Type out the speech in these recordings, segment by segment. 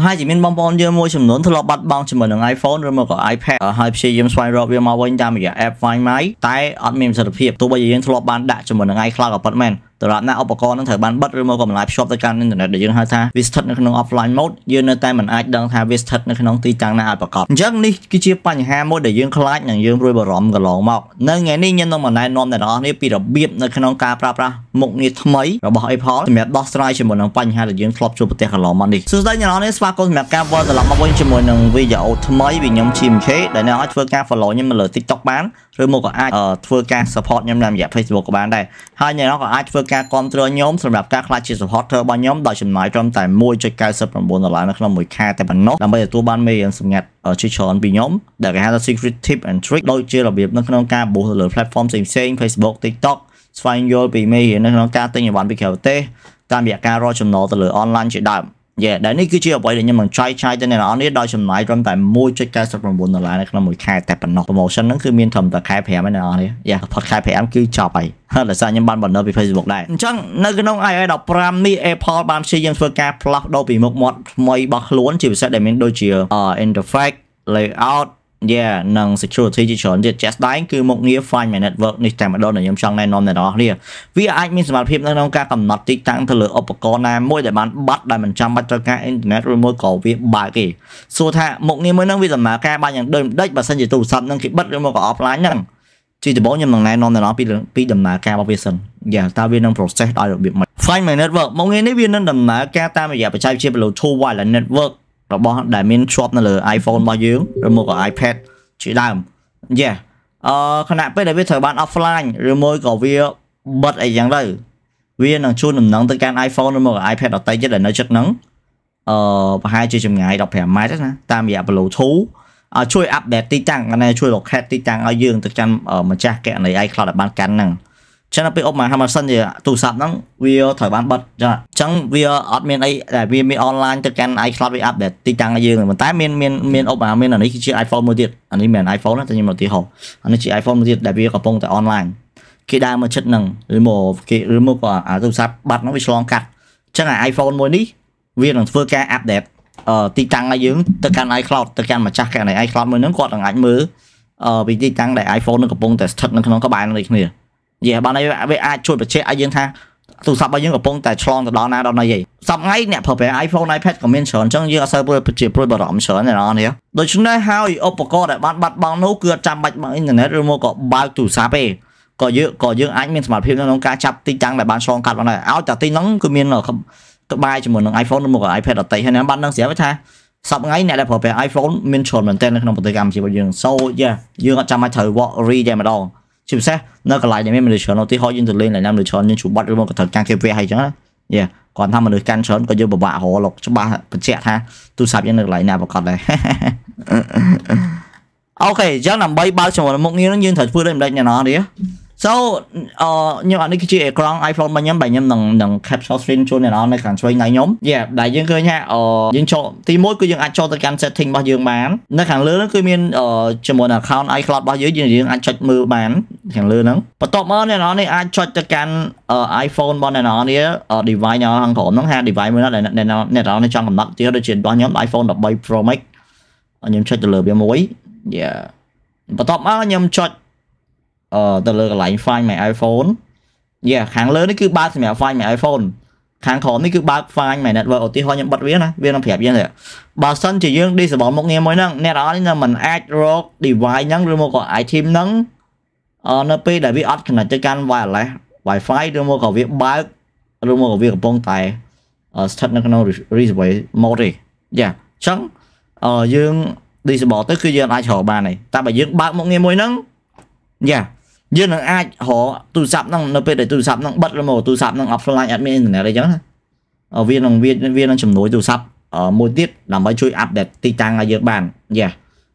ប្រហែលជាមានបងប្អូនយើងមួយចំនួនធ្លាប់បាត់បង់ជាមួយនឹង iPhone ឬមកក៏ iPad ហើយព្យាយាមស្វែងរកវាមកវិញតាមរយៈ app Find My តែអត់មានប្រសិទ្ធភាពទោះបីយើងធ្លាប់បានដាក់ជាមួយនឹង iCloud ក៏ប៉ុតមែនដរាបណាឧបករណ៍នឹងត្រូវបានបិទឬមកក៏បន្លាយភ្ជាប់ទៅកាន់អ៊ីនធឺណិតដែលយើងហៅថាវាស្ថិតនៅក្នុង offline mode យើងនៅតែមិនអាចដឹងថាវាស្ថិតនៅក្នុងទីតាំងណាឲ្យប្រកបអញ្ចឹងនេះគឺជាបញ្ហាមួយដែលយើងខ្លាចនិងយើងព្រួយបារម្ភកន្លងមកនៅថ្ងៃនេះខ្ញុំនឹងមកណែនាំអ្នកនរគ្នាពីរបៀបនៅក្នុងការប្រើប្រាស់មុខងារថ្មីរបស់ Apple សម្រាប់ដោះស្រាយជាមួយនឹងបញ្ហាដែលយើងធ្លាប់ជួបប្រទះកន្លងមកនេះសួស្តីអ្នកនរគ្នាស្វាគមន៍សម្រាប់ការវិលត្រឡប់មកវិញជាមួយនឹងវីដេអូថ្មីពីខ្ញុំ GMK ដែលអ្នកនរធ្វើការ follow ខ្ញុំនៅលើ TikTok បានឬមកក៏អាចធ្វើការ support ខ្ញុំតាមរយៈ Facebook ក៏បានដែរហើយអ្នកនរក៏អាចធ្វើការគ្រប់គ្រងខ្ញុំសម្រាប់ការខ្លាចជា supporter របស់ខ្ញុំដោយចំណាយត្រឹមតែ1.99ដុល្លារនៅក្នុងមួយខែតែប៉ុណ្ណោះដើម្បីទទួលបានមេរៀនសម្ងាត់ជាច្រើនពីខ្ញុំដែលគេហៅថា secret tip and trick ដូចជារបៀបនៅក្នុងការបូសទៅលើ platform ផ្សេងៗ Facebook TikTok ស្វែងយល់ពីមេរៀននៅក្នុងការទិញអីវ៉ាន់ពីក្រៅប្រទេសតាមរយៈការរកចំណូលទៅលើ online ជាដើម។យេដែលនេះគឺជាអ្វីដែលខ្ញុំនឹងចែកចាយទៅអ្នកនរនេះដោយចំណាយត្រឹមតែ1.99ដុល្លារនៅក្នុងមួយខែតែប៉ុណ្ណោះ promotion ហ្នឹងគឺមានត្រឹមតែខែ5ឯអ្នកនរនេះយេផុតខែ5គឺចប់ហើយហើយដោយសារខ្ញុំបានបណ្ដឹងពី Facebook ដែរអញ្ចឹងនៅក្នុង iOS 15នេះ Apple បានព្យាយាមធ្វើការផ្លាស់ប្ដូរពីមុខមាត់ថ្មីរបស់ខ្លួនជាពិសេសដែលមានដូចជា interface layout yeah និង security ជាច្រើនទៀតជាក់ស្ដែងគឺមុខងារ Find My Network នេះតែម្ដងដែលខ្ញុំចង់ណែនាំអ្នកនរគ្នាវាអាចមានសមត្ថភាពនៅក្នុងការកំណត់ទីតាំងទៅលើឧបករណ៍ណាមួយដែលបានបាត់ដែលមិនចាំបាច់ត្រូវការអ៊ីនធឺណិតឬមួយក៏វាបើកទេសួរថាមុខងារមួយហ្នឹងវាដំណើរការបានយ៉ាងដូចដេចបើសិនជាទូរស័ព្ទហ្នឹងគេបិទឬមួយក៏ offline ហ្នឹងជាដំបូងខ្ញុំនឹងណែនាំដល់ពីពីដំណើរការរបស់វាសិនយ៉ាតើវានឹង process ដោយរបៀបម៉េច Find My Network មកងាយនេះវានឹងដំណើរការតាមរយៈបច្ចេកវិទ្យា Bluetooth Wireless Network របស់ដែលមានជាប់នៅលើ iPhone របស់យើងឬមកក៏ iPad ជាដើមយ៉ាអឺខណៈពេលដែលវាត្រូវបាន offline ឬមួយក៏វាបិទអីយ៉ាងទៅវានឹងជូនដំណឹងទៅកាន់ iPhone ឬមកក៏ iPad ដតៃទៀតដែលនៅជិតហ្នឹងអឺប្រហែលជាចម្ងាយ15ម៉ែត្រណាតាមរយៈ Bluetooth ឲ្យជួយអាប់ដេតទីតាំងណាជួយ locate ទីតាំងឲ្យយើងទៅកាន់ម្ចាស់គណនី iCloud ឲ្យបានកាន់ហ្នឹងចឹងទៅពេលអ៊ុបមកហាំមិនសិនជាទូរស័ព្ទហ្នឹងវាត្រូវបានបិទចាអញ្ចឹងវាអត់មានអីដែលវាមានអនឡាញទៅកាន់ iCloud វា update ទីតាំងយើងប៉ុន្តែមានមានមានអ៊ុបអាមានអានេះគឺជា iPhone មួយទៀតអានេះមិនមែន iPhone ទេតែខ្ញុំឧទាហរណ៍អានេះជា iPhone មួយទៀតដែលវាកំពុងតែ online គេដើរមកជិតហ្នឹងឬមកគេឬមកក៏អាទូរស័ព្ទបាត់ហ្នឹងវាឆ្លងកាត់អញ្ចឹងអា iPhone មួយនេះវានឹងធ្វើការ update អឺទីតាំងឲ្យយើងទៅកាន់ iCloud ទៅកាន់ម្ចាស់កាន់ iCloud មួយហ្នឹងគាត់នឹងអាចមើលអឺពីទីតាំងដែល iPhone នឹងកំពុងតែស្ថិតនៅក្នុងក្បែរនឹងដូចគ្នាយេបានវាអាចជួយបញ្ជាក់ឲ្យយើងថាទូរស័ព្ទរបស់យើងកំពុងតែឆ្លងទៅដល់ណាដល់ណីហីសប្ងៃអ្នកប្រើប្រាស់ iPhone iPad ក៏មានច្រើនអញ្ចឹងយើងអត់សូវជាព្រួយបារម្ភច្រើនទេបងប្អូនដូច្នេះហើយឧបករណ៍ដែលបានបាត់បង់នោះគឺអត់ចាំបាច់បើអ៊ីនធឺណិតឬមកក៏បើកទូរស័ព្ទទេក៏យើងក៏យើងអាចមានសមត្ថភាពក្នុងការចាប់ទីតាំងដែលបានឆ្លងកាត់បានដែរឲ្យតែទីហ្នឹងគឺមានក្បាយជាមួយនឹង iPhone ឬមកក៏ iPad ដតីហើយបាននឹងស្រាប់ថាសប្ងៃអ្នកដែលប្រើប្រាស់ iPhone មានច្រើនមែនទែននៅក្នុងប្រទេសកម្ពុជារបស់យើង so yeah យើងអត់ចាំបាច់ត្រូវ worry តែម្ដងជាពិសេសនៅកន្លែងដែលមានមនុស្សច្រើនឧទាហរណ៍យើងទៅលេងកន្លែងណាមនុស្សច្រើនយើងជួបបាត់ឬមកក៏ត្រូវការគេវះអីចឹងណាយេគាត់ថាមនុស្សកាន់ច្រើនក៏យើងពិបាករលច្បាស់បញ្ជាក់ថាទូរស័ព្ទយើងនៅកន្លែងណាប្រកបដែរអូខេអញ្ចឹងដើម្បីបើកជាមួយមុខងារនឹងយើងត្រូវធ្វើដូចម្ដេចអ្នកណានេះ so អឺខ្ញុំអានេះគឺជាអេក្រង់ iPhone របស់ខ្ញុំបាទខ្ញុំនឹងនឹង capture screen ជូនអ្នកណានៅខាងឆ្វេងដៃខ្ញុំយេដែលយើងឃើញថាអឺយើងចូលទី1គឺយើងអាចចូលទៅកាន់ setting របស់យើងបាននៅខាងលើនោះគឺមានអឺជាមួយនឹង account iCloud របស់យើងយើងអាចចុចមើលបានខាងលើហ្នឹងបន្ទាប់មកអ្នកនរនេះអាចចុចទៅកាន់ iPhone របស់អ្នកនរនេះ device អ្នកនរខាងក្រោមហ្នឹងហា device មួយណាដែលអ្នកនរនេះចង់កំណត់ទៀតដូចជារបស់ខ្ញុំ iPhone 13 Pro Max ខ្ញុំចុចទៅលើវាមួយ yeah បន្ទាប់មកខ្ញុំចុចអឺទៅលើកន្លែង Find My iPhone yeah ខាងលើនេះគឺបើកសម្រាប់ Find My iPhone ខាងក្រោមនេះគឺបើក Find My Network ឧទាហរណ៍ខ្ញុំបិទវាណាវានឹងប្រាប់យើងថាបើសិនជាយើង disable មុខងារមួយហ្នឹងអ្នកនរនេះនឹងមិនអាចរក device ហ្នឹងឬមកក៏ item ហ្នឹងនៅពេលដែលវាអត់ connect ទៅកាន់ wireless Wi-Fi ឬមកក៏វាបើកឬមកក៏វាកំពុងតែស្ថិតនៅក្នុង receiver mode ទេយ៉ាអញ្ចឹងយើង disable ទៅគឺយើងអាចរកបានហើយតែបើយើងបើកមុខងារមួយហ្នឹងយ៉ាយើងនឹងអាចរកទូរស័ព្ទហ្នឹងនៅពេលដែលទូរស័ព្ទហ្នឹងបិទឬមកទូរស័ព្ទហ្នឹង offline អត់មាន internet អីចឹងណាវានឹងវាវានឹងជំនួយទូរស័ព្ទមួយទៀតដើម្បីជួយ update ទីតាំងឲ្យយើងបានយ៉ា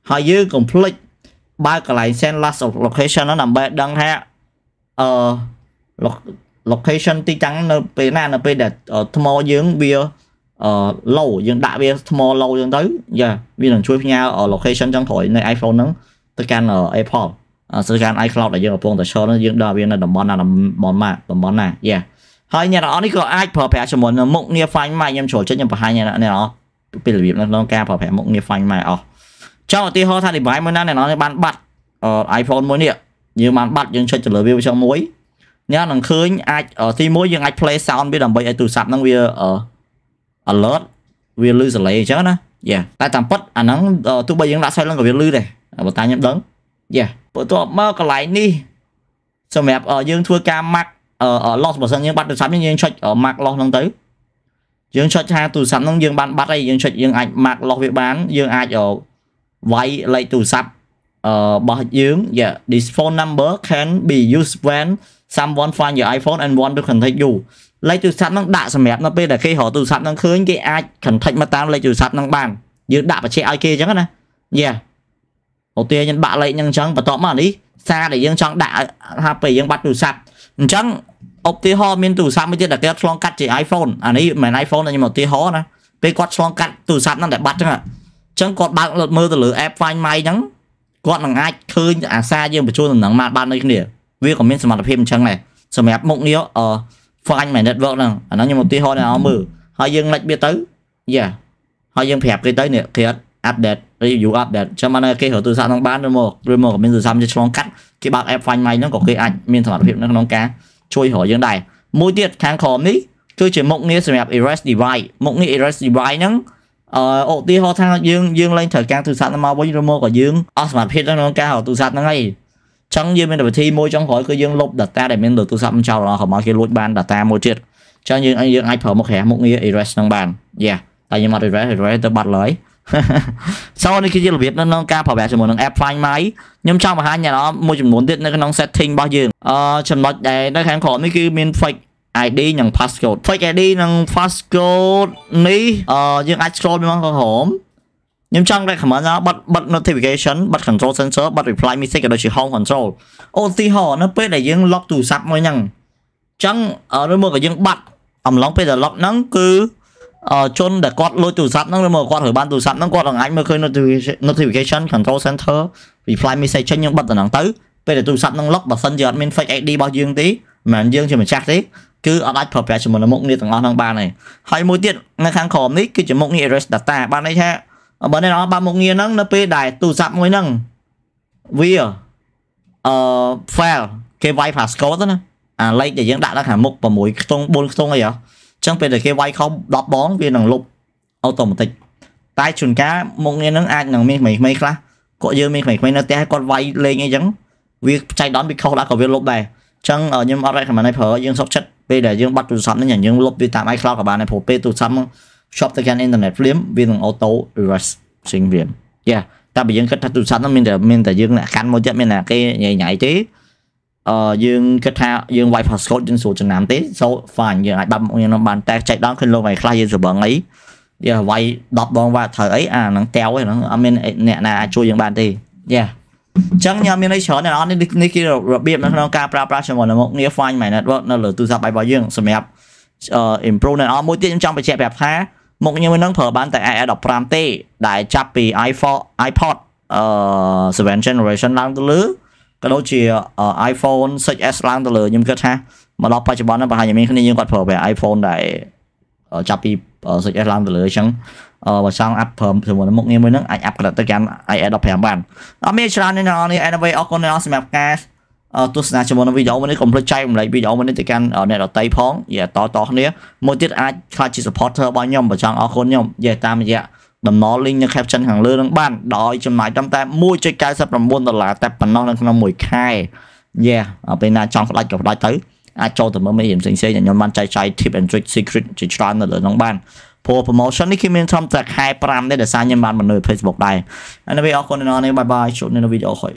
ហើយយើងកុំភ្លេចបើកន្លែង send last location ហ្នឹងដើម្បីដឹងថាអឺ location ទីតាំងនៅពេលណានៅពេលដែលថ្មយើងវាអឺ low យើងដាក់វាថ្ម low ចឹងទៅយ៉ាវានឹងជួយផ្ញើ location ចឹងក្រោយនៅ iPhone ហ្នឹងទៅកាន់ Apple ទៅកាន់ iCloud ដែលយើងកំពុងតែឈរហ្នឹងយើងដល់វានៅតំបន់ណាតំបន់ណាតំបន់ណាយ៉ាហើយអ្នកនរអនេះក៏អាចប្រើប្រាស់ជាមួយនឹងមុខងារ Find My ខ្ញុំចូលចិត្តខ្ញុំបង្ហាញអ្នកនរពីរបៀបនៅក្នុងការប្រើប្រាស់មុខងារ Find My អស់ចង់ឧទាហរណ៍ថា device មួយណាអ្នកណាបានបាត់ iPhone មួយនេះយើងបានបាត់យើងចុចទៅលើវាចុះមួយអ្នកនឹងឃើញអាចទីមួយយើងអាច play sound វាដើម្បីឲ្យទូរស័ព្ទហ្នឹងវា alert វាលឺសលេងអញ្ចឹងណាយ៉ាតែតាមពិតអាហ្នឹងទោះបីយើងដាក់ silent ក៏វាលឺដែរបើតាខ្ញុំដឹងយ៉ាបន្ទាប់មកកន្លែងនេះសម្រាប់យើងធ្វើការ mark loss បើសិនយើងបាត់ទូរស័ព្ទយើងចុច mark loss ហ្នឹងទៅយើងចុចថាទូរស័ព្ទហ្នឹងយើងបានបាត់ហើយយើងចុចយើងអាច mark loss វាបានយើងអាចវាយលេខទូរស័ព្ទរបស់យើង yeah this phone number can be used when someone find your iPhone and want to contact you លេខទូរស័ព្ទហ្នឹងដាក់សម្រាប់នៅពេលដែលគេរកទូរស័ព្ទហ្នឹងឃើញគេអាច contact មកតាមលេខទូរស័ព្ទហ្នឹងបានយើងដាក់បញ្ជាក់ឲ្យគេអញ្ចឹងណា yeah ឧទាហរណ៍យើងបាក់លេខហ្នឹងអញ្ចឹងបន្ទាប់មកនេះសារដែលយើងចង់ដាក់ថាពេលយើងបាត់ទូរស័ព្ទអញ្ចឹងឧទាហរណ៍មានទូរស័ព្ទមួយទៀតដែលគេឆ្លងកាត់ជា iPhone អានេះមិនមែន iPhone តែខ្ញុំឧទាហរណ៍ណាពេលគាត់ឆ្លងកាត់ទូរស័ព្ទហ្នឹងដែលបាត់អញ្ចឹងចឹងគាត់បើកលុតមើលទៅលើ app Find My ហ្នឹងគាត់នឹងអាចឃើញអាសាយើងបញ្ជូនដំណឹងមកបានដូចគ្នាវាក៏មានសមត្ថភាពអញ្ចឹងដែរសម្រាប់មុខងារ Find My Network ហ្នឹងអាហ្នឹងខ្ញុំឧទាហរណ៍ឲ្យមើលហើយយើងលិចវាទៅយ៉ាហើយយើងប្រាប់គេទៅនេះគេអត់ update review update ចាំមកគេរកទូរស័ព្ទហ្នឹងបានឬមកឬមកក៏មានទូរស័ព្ទជាឆ្លងកាត់គេបើក app Find My ហ្នឹងក៏គេអាចមានសមត្ថភាពនៅក្នុងការជួយរកយើងដែរមួយទៀតខាងក្រោមនេះគឺជាមុខងារសម្រាប់ erase device មុខងារ erase device ហ្នឹងអឺឧទាហរណ៍ថាយើងយើងលែងត្រូវការទូរស័ព្ទមកវិញឬមកក៏យើងអស់សមត្ថភាពក្នុងការហៅទូរស័ព្ទហ្នឹងហើយចឹងយើងមានវិធីមួយចុងក្រោយគឺយើងលុប data ដែលមានលើទូរស័ព្ទមិនចោលរបស់មកគេលួចបាន data មួយទៀតចឹងយើងយើងអាចប្រើមុខរះមុខងារ erase ហ្នឹងបានយ៉ាតែខ្ញុំអត់ erase erase ទៅបាត់ឡើយសោនេះគឺជារបៀបនៅក្នុងការប្រើប្រាស់ជាមួយនឹង app Find My ខ្ញុំចង់បង្ហាញអ្នកនរមួយចំនួនទៀតនៅក្នុង setting របស់យើងអឺចំណុចដែលនៅខាងក្រោមនេះគឺមាន fake ID និង passcode fake ID និង passcode នេះអឺយើងអាច scroll មើលក្រហមខ្ញុំចង់ recommend ដល់បិទបិទ notification បិទ control sensor បិទ reply message ក៏ដូចជា home control ឧទាហរណ៍នៅពេលដែលយើង lock ទូរស័ព្ទមួយហ្នឹងអញ្ចឹងឬមកក៏យើង បាត់អំឡុងពេលដែល lock ហ្នឹងគឺជនដែលគាត់លួចទូរស័ព្ទហ្នឹងឬមកគាត់ត្រូវបានទូរស័ព្ទហ្នឹងគាត់នឹងអាចមើលឃើញ notification control center reply message ចឹងយើងបិទទៅហ្នឹងទៅពេលដែលទូរស័ព្ទហ្នឹង lock បើសិនជាអត់មាន fake ID របស់យើងទេមិនមែនយើងជាម្ចាស់ទេគឺអត់អាចប្រើប្រាស់ជាមួយនឹងមុខងារទាំងអស់ហ្នឹងបានទេហើយមួយទៀតនៅខាងក្រោមនេះគឺជាមុខងារ erase data បានន័យថាបើអ្នកនរបានមុខងារហ្នឹងនៅពេលដែលទូរស័ព្ទមួយហ្នឹងវាអឺ file គេវាយ passcode ណាអាលេខដែលយើងដាក់នៅខាងមុខ6ខ្ទង់4ខ្ទង់អីហ៎អញ្ចឹងពេលដែលគេវាយខុស10បងវានឹងលុប automatic តែជួនកាលមុខងារហ្នឹងអាចនឹងមានក្មេងៗខ្លះគាត់យើងមានក្មេងៗនៅផ្ទះគាត់វាយលេងអីចឹងវាចៃដន្យវាខុសដាក់ក៏វាលុបដែរអញ្ចឹងខ្ញុំអត់ recommend ឲ្យប្រើយើងសុខចិត្តពេលដែលយើងបាត់ទូរស័ព្ទហ្នឹងយើងលុបវាតាម iCloud ក៏បានដែរព្រោះពេលទូរស័ព្ទភ្ជាប់ទៅកាន់អ៊ីនធឺណិតភ្លាមវានឹង auto erase ផ្សេងវាយ៉ាតែបើយើងគិតថាទូរស័ព្ទហ្នឹងមានតែមានតែយើងអ្នកកាន់មួយទៀតមានតែគេញ៉ៃញ៉ៃទេអឺយើងគិតថាយើង wipe passcode យើងស្រួលចំណាំទេ so fine យើងអាចបាត់យើងបានតែចែកដល់ឃើញលោកឯងខ្លះយើងស្របងអីយ៉ាវាយ10ដងវ៉ាត់ត្រូវអីអាហ្នឹងតែវហ្នឹងអត់មានអ្នកណាអាចជួយយើងបានទេយ៉ាអញ្ចឹងញ៉ាំមានន័យច្រើនអ្នកនរនេះនេះគេរបៀបនៅក្នុងការប្រើប្រាស់ជាមួយនឹងមុខងារ Find My Network នៅលើទូរស័ព្ទដៃរបស់យើងសម្រាប់ improve អ្នកនរមួយទៀតខ្ញុំចង់បញ្ជាក់ប្រាប់ថាមុខងារមួយនឹងប្រើបាន តែ iOS 15ទេដែលចាប់ពី iPhone iPod អឺ7 generation ឡើងទៅលើក៏ដូចជា iPhone 6s ឡើងទៅលើខ្ញុំគិតថាមកដល់បច្ចុប្បន្នប្រហែលជាមានគ្នាយើងគាត់ប្រើប្រាស់ iPhone ដែលចាប់ពី 6s ឡើងទៅលើអញ្ចឹងបើចង់ up ព្រមជាមួយមុខងារមួយហ្នឹងអាច up ក្រឹតទៅកាន់ iOS 15បានអត់មានច្រើនទេអ្នកនេះ anyway អរគុណអ្នកសម្រាប់ការទស្សនាជាមួយនឹងវីដេអូមួយនេះកុំភ្លេចចែករំលែកវីដេអូមួយនេះទៅកាន់អ្នកដទៃផងយេតតគ្នាមួយទៀតអាចខ្លាចជា supporter របស់ខ្ញុំបើចង់អរគុណខ្ញុំយេតាមរយៈដំណល link នៅ caption ខាងលើនឹងបានដោយចំណាយត្រឹមតែ1.99ដុល្លារតែប៉ុណ្ណោះនៅក្នុងមួយខែយេពេលណាចង់ផ្ដាច់ក៏ផ្ដាច់ទៅអាចចូលទៅមើលមេរៀនផ្សេងៗខ្ញុំបានចែកចាយ tip and trick secret ជាច្រើននៅលើនោះបានព្រោះ promotion នេះគេមានត្រឹមតែខែ5ទេដោយសារខ្ញុំបានមើលនៅ Facebook ដែរ Anyway អរគុណអ្នកនរនេះ Bye bye ជួបនៅវីដេអូក្រោយ